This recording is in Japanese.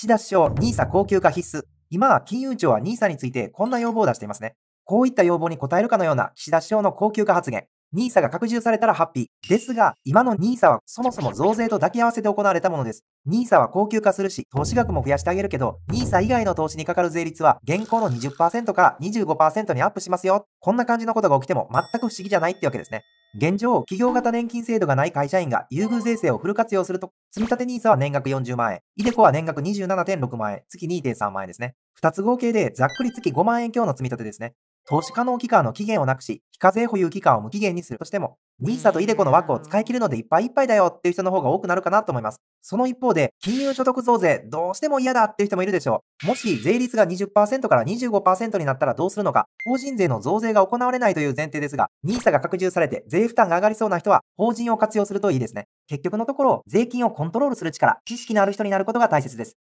岸田首相、NISA 高級化必須。今、金融庁は NISA についてこんな要望を出していますね。こういった要望に応えるかのような岸田首相の高級化発言。NISA が拡充されたらハッピー。ですが、今の NISA はそもそも増税と抱き合わせて行われたものです。NISA は高級化するし、投資額も増やしてあげるけど、NISA 以外の投資にかかる税率は現行の20%から25%にアップしますよ。こんな感じのことが起きても全く不思議じゃないってわけですね。現状、企業型年金制度がない会社員が優遇税制をフル活用すると、積立 NISA は年額40万円、ideco は年額27.6万円、月2.3万円ですね。2つ合計でざっくり月5万円強の積立ですね。投資可能期間の期限をなくし、非課税保有期間を無期限にするとしても、NISA とイデコの枠を使い切るのでいっぱいいっぱいだよっていう人の方が多くなるかなと思います。その一方で、金融所得増税どうしても嫌だっていう人もいるでしょう。もし税率が20%から25%になったらどうするのか、法人税の増税が行われないという前提ですが、NISA が拡充されて税負担が上がりそうな人は、法人を活用するといいですね。結局のところ、税金をコントロールする力、知識のある人になることが大切です。